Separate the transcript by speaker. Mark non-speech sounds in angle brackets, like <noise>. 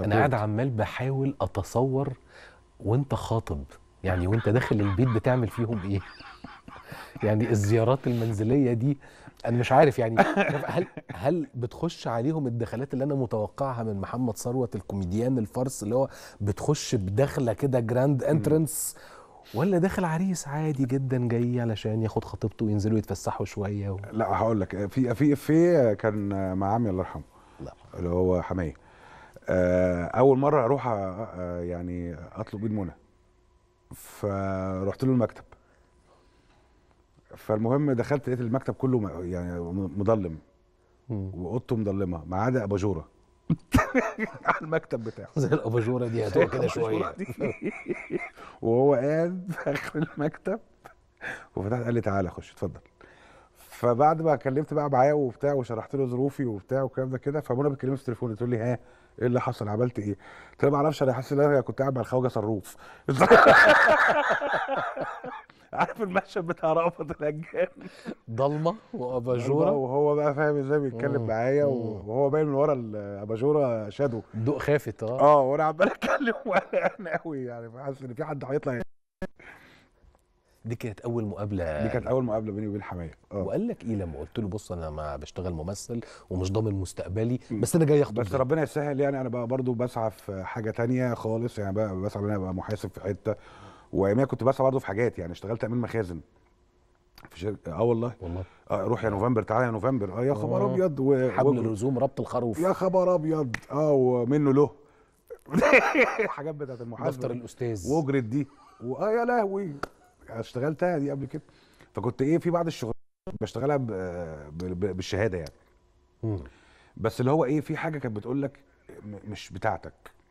Speaker 1: انا قاعد عمال بحاول اتصور وانت خاطب يعني وانت داخل البيت بتعمل فيهم ايه <laughs> يعني الزيارات المنزليه دي انا مش عارف يعني هل هل بتخش عليهم الدخلات اللي انا متوقعها من محمد ثروت الكوميديان الفرس اللي هو بتخش بدخله كده جراند انترنس ولا داخل عريس عادي جدا جاي علشان ياخد خطيبته وينزلوا يتفسحوا شويه و... لا هقول لك
Speaker 2: في في في كان مع عمي الله يرحمه اللي هو حمايه آه، اول مره اروح آه، يعني اطلب ايد منى فرحت له المكتب فالمهم دخلت لقيت المكتب كله يعني مضلم واوضته مضلمه ما عدا اباجوره
Speaker 1: <laughs> على
Speaker 2: المكتب بتاعه زي الاباجوره دي هتقعد كده شويه <laughs> وهو قاعد في اخر المكتب وفتحت قال لي تعالى خش اتفضل فبعد ما كلمت بقى معاه وبتاع وشرحت له ظروفي وبتاع والكلام ده كده فمنى بتكلمني في التليفون تقول لي ها ايه اللي حصل عملت ايه؟ قلت لها ما اعرفش انا حاسس ان انا كنت قاعد مع الخواجه صروف <laughs>
Speaker 1: عارف المشهد بتاع رأفت الهجان ضلمه واباجوره
Speaker 2: وهو بقى فاهم ازاي بيتكلم معايا وهو باين من ورا الاباجوره شادو الضوء خافت اه اه وانا عمال اتكلم <laughs> وانا قوي يعني حاسس ان في حد هيطلع
Speaker 1: دي كانت اول مقابله دي كانت اول مقابله بيني وبين حمايه اه وقال لك ايه لما قلت له بص انا ما بشتغل ممثل ومش ضامن مستقبلي بس انا جاي اخطب بس ربنا
Speaker 2: يسهل يعني انا بقى برضو بسعى في حاجه تانية خالص يعني بقى بسعى ان انا ابقى محاسب في حته واياميها كنت بسعى برضو في حاجات يعني اشتغلت امين مخازن في شركه اه والله والله آه روح يا نوفمبر تعالى يا نوفمبر اه يا خبر آه. ابيض و... حبل اللزوم ربط الخروف يا خبر ابيض اه ومنه له <laughs> حاجات بتاعت المحاسبه دفتر الاستاذ واجرت دي واه يا لهوي اشتغلتها دي قبل كده فكنت ايه في بعض الشغل بشتغلها بالشهاده يعني بس اللي هو ايه في حاجه كانت بتقول لك مش بتاعتك